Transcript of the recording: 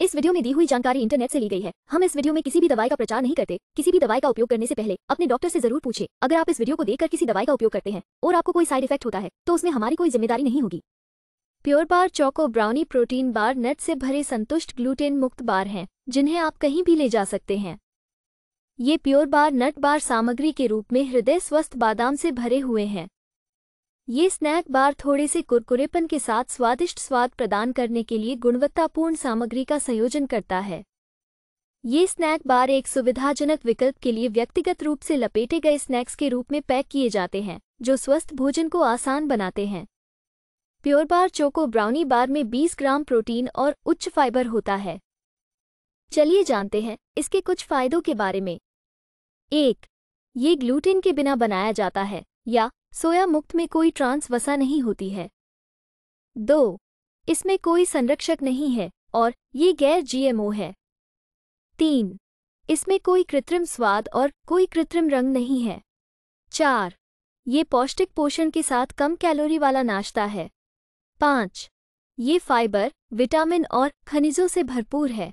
इस वीडियो में दी हुई जानकारी इंटरनेट से ली गई है हम इस वीडियो में किसी भी दवाई का प्रचार नहीं करते किसी भी दवाई का उपयोग करने से पहले अपने डॉक्टर से जरूर पूछे अगर आप इस वीडियो को देखकर किसी दवाई का उपयोग करते हैं और आपको कोई साइड इफेक्ट होता है तो उसमें हमारी कोई जिम्मेदारी नहीं होगी pure bar choco brownie protein bar nut से भरे संतुष्ट ग्लूटेन मुक्त बार हैं जिन्हें आप कहीं भी ले जा सकते हैं ये प्योर बार नट बार सामग्री के रूप में हृदय स्वस्थ बादाम से भरे हुए हैं ये स्नैक बार थोड़े से कुरकुरेपन के साथ स्वादिष्ट स्वाद प्रदान करने के लिए गुणवत्तापूर्ण सामग्री का संयोजन करता है ये स्नैक बार एक सुविधाजनक विकल्प के लिए व्यक्तिगत रूप से लपेटे गए स्नैक्स के रूप में पैक किए जाते हैं जो स्वस्थ भोजन को आसान बनाते हैं pure bar choco brownie bar में 20 ग्राम प्रोटीन और उच्च फाइबर होता है चलिए जानते हैं इसके कुछ फायदों के बारे में एक ये ग्लूटेन के बिना बनाया जाता है या सोया मुक्त में कोई ट्रांस वसा नहीं होती है दो इसमें कोई संरक्षक नहीं है और ये गैर जीएमओ है तीन इसमें कोई कृत्रिम स्वाद और कोई कृत्रिम रंग नहीं है चार ये पौष्टिक पोषण के साथ कम कैलोरी वाला नाश्ता है पाँच ये फाइबर विटामिन और खनिजों से भरपूर है